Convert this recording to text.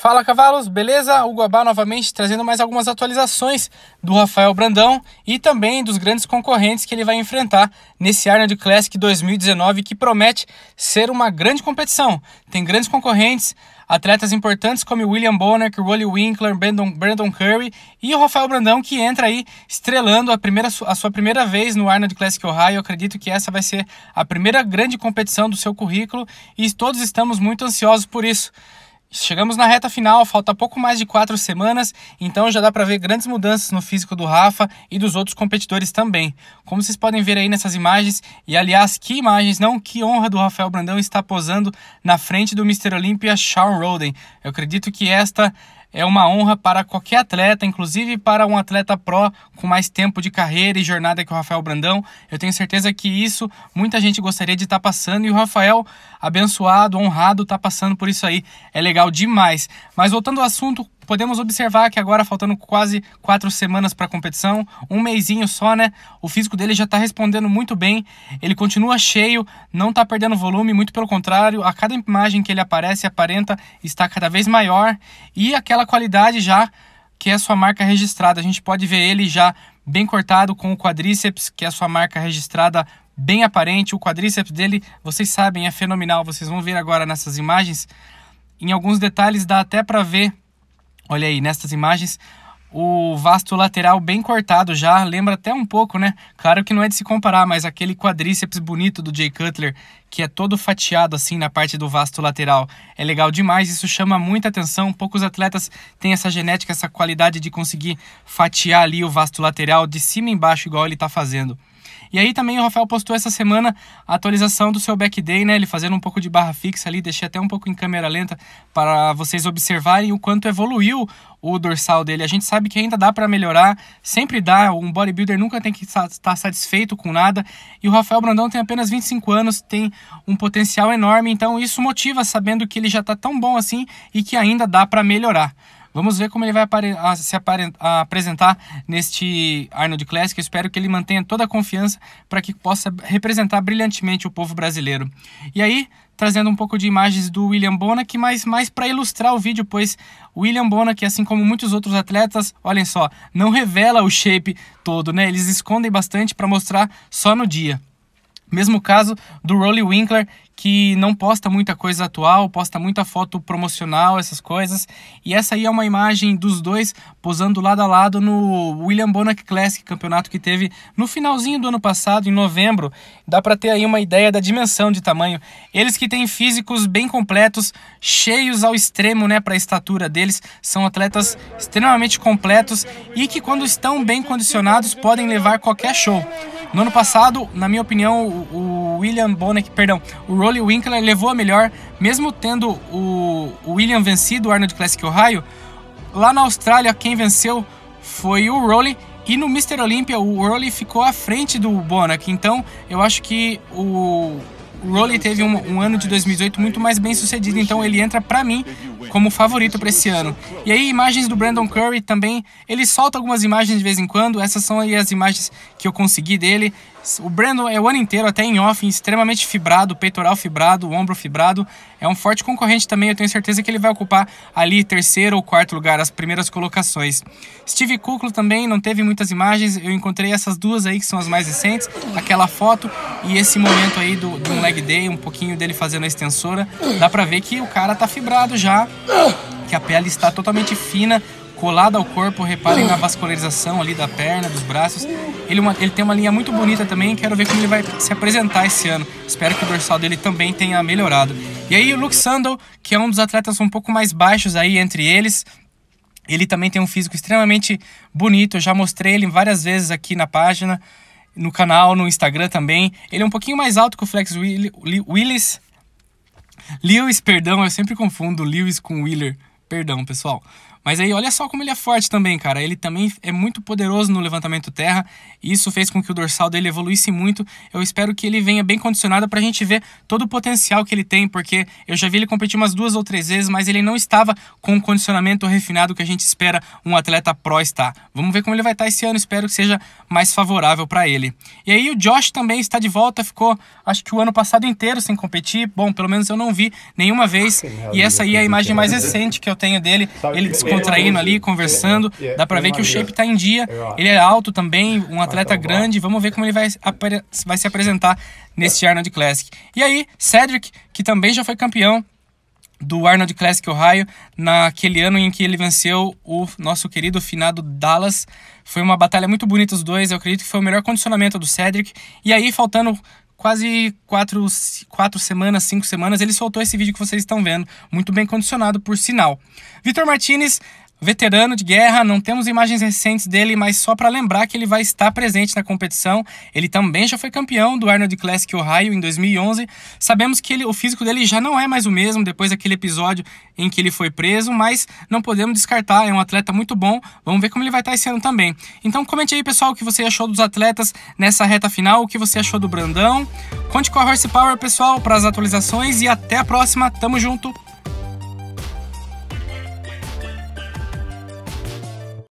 Fala cavalos, beleza? O Guabá novamente trazendo mais algumas atualizações do Rafael Brandão e também dos grandes concorrentes que ele vai enfrentar nesse Arnold Classic 2019 que promete ser uma grande competição. Tem grandes concorrentes, atletas importantes como William Bonner, Rolly Winkler, Brandon, Brandon Curry e o Rafael Brandão que entra aí estrelando a, primeira, a sua primeira vez no Arnold Classic Ohio. Eu acredito que essa vai ser a primeira grande competição do seu currículo e todos estamos muito ansiosos por isso. Chegamos na reta final, falta pouco mais de quatro semanas, então já dá para ver grandes mudanças no físico do Rafa e dos outros competidores também. Como vocês podem ver aí nessas imagens, e aliás, que imagens, não? Que honra do Rafael Brandão estar posando na frente do Mr. Olympia Shawn Roden. Eu acredito que esta é uma honra para qualquer atleta, inclusive para um atleta pró com mais tempo de carreira e jornada que o Rafael Brandão. Eu tenho certeza que isso muita gente gostaria de estar tá passando e o Rafael, abençoado, honrado, está passando por isso aí. É legal demais. Mas voltando ao assunto, podemos observar que agora, faltando quase quatro semanas para a competição, um mêsinho só, né? O físico dele já está respondendo muito bem, ele continua cheio, não está perdendo volume, muito pelo contrário, a cada imagem que ele aparece, aparenta, está cada vez maior e aquela qualidade já que é a sua marca registrada. A gente pode ver ele já bem cortado com o quadríceps, que é a sua marca registrada bem aparente. O quadríceps dele, vocês sabem, é fenomenal. Vocês vão ver agora nessas imagens. Em alguns detalhes dá até para ver Olha aí, nestas imagens, o vasto lateral bem cortado já, lembra até um pouco, né? Claro que não é de se comparar, mas aquele quadríceps bonito do Jay Cutler, que é todo fatiado assim na parte do vasto lateral, é legal demais, isso chama muita atenção. Poucos atletas têm essa genética, essa qualidade de conseguir fatiar ali o vasto lateral de cima e embaixo igual ele está fazendo. E aí também o Rafael postou essa semana a atualização do seu back day, né? Ele fazendo um pouco de barra fixa ali, deixei até um pouco em câmera lenta para vocês observarem o quanto evoluiu o dorsal dele. A gente sabe que ainda dá para melhorar, sempre dá. Um bodybuilder nunca tem que estar tá satisfeito com nada. E o Rafael Brandão tem apenas 25 anos, tem um potencial enorme, então isso motiva sabendo que ele já está tão bom assim e que ainda dá para melhorar. Vamos ver como ele vai se apresentar neste Arnold Classic. Eu espero que ele mantenha toda a confiança para que possa representar brilhantemente o povo brasileiro. E aí, trazendo um pouco de imagens do William Bonac, mas mais para ilustrar o vídeo, pois William Bonac, assim como muitos outros atletas, olhem só, não revela o shape todo, né? Eles escondem bastante para mostrar só no dia. Mesmo caso do Rolly Winkler, que não posta muita coisa atual, posta muita foto promocional, essas coisas. E essa aí é uma imagem dos dois posando lado a lado no William Bonac Classic, campeonato que teve no finalzinho do ano passado, em novembro. Dá para ter aí uma ideia da dimensão de tamanho. Eles que têm físicos bem completos, cheios ao extremo, né, para a estatura deles, são atletas extremamente completos e que quando estão bem condicionados podem levar qualquer show. No ano passado, na minha opinião, o William Bonek, perdão, o Rolly Winkler levou a melhor, mesmo tendo o William vencido o Arnold Classic Ohio. Lá na Austrália, quem venceu foi o Rolly e no Mr. Olympia o Rolly ficou à frente do Bonac. Então, eu acho que o Rolly teve um, um ano de 2018 muito mais bem sucedido, então ele entra para mim como favorito para esse ano. E aí, imagens do Brandon Curry também. Ele solta algumas imagens de vez em quando. Essas são aí as imagens que eu consegui dele. O Brandon é o ano inteiro, até em off, extremamente fibrado, peitoral fibrado, ombro fibrado. É um forte concorrente também, eu tenho certeza que ele vai ocupar ali terceiro ou quarto lugar, as primeiras colocações. Steve Kuklo também não teve muitas imagens, eu encontrei essas duas aí que são as mais recentes, aquela foto e esse momento aí do, do leg day, um pouquinho dele fazendo a extensora. Dá pra ver que o cara tá fibrado já, que a pele está totalmente fina, colada ao corpo, reparem na vascularização ali da perna, dos braços. Ele, uma, ele tem uma linha muito bonita também, quero ver como ele vai se apresentar esse ano. Espero que o dorsal dele também tenha melhorado. E aí o Luke Sandal, que é um dos atletas um pouco mais baixos aí entre eles, ele também tem um físico extremamente bonito, eu já mostrei ele várias vezes aqui na página, no canal, no Instagram também. Ele é um pouquinho mais alto que o Flex Willis, Lewis, perdão, eu sempre confundo Lewis com Wheeler. Perdão, pessoal. Mas aí olha só como ele é forte também, cara. Ele também é muito poderoso no levantamento terra. E isso fez com que o dorsal dele evoluísse muito. Eu espero que ele venha bem condicionado para a gente ver todo o potencial que ele tem, porque eu já vi ele competir umas duas ou três vezes, mas ele não estava com o condicionamento refinado que a gente espera um atleta pró estar. Vamos ver como ele vai estar esse ano. Espero que seja mais favorável para ele. E aí o Josh também está de volta. Ficou, acho que o ano passado inteiro sem competir. Bom, pelo menos eu não vi nenhuma vez. Ah, e essa aí é a imagem mais recente que eu tenho dele, ele descontraindo ali, conversando. É, Dá pra ver que o shape tá em dia. É, ele é alto também, um ah, atleta tá grande. Vamos ver como ele vai, vai se apresentar neste Arnold Classic. E aí, Cedric, que também já foi campeão do Arnold Classic Ohio, naquele ano em que ele venceu o nosso querido finado Dallas. Foi uma batalha muito bonita os dois, eu acredito que foi o melhor condicionamento do Cedric. E aí, faltando quase quatro, quatro semanas, cinco semanas, ele soltou esse vídeo que vocês estão vendo, muito bem condicionado, por sinal. Vitor Martinez Veterano de guerra, não temos imagens recentes dele, mas só para lembrar que ele vai estar presente na competição. Ele também já foi campeão do Arnold Classic Ohio em 2011. Sabemos que ele, o físico dele já não é mais o mesmo depois daquele episódio em que ele foi preso, mas não podemos descartar, é um atleta muito bom. Vamos ver como ele vai estar esse ano também. Então comente aí, pessoal, o que você achou dos atletas nessa reta final, o que você achou do Brandão. Conte com a Horsepower, pessoal, para as atualizações e até a próxima. Tamo junto.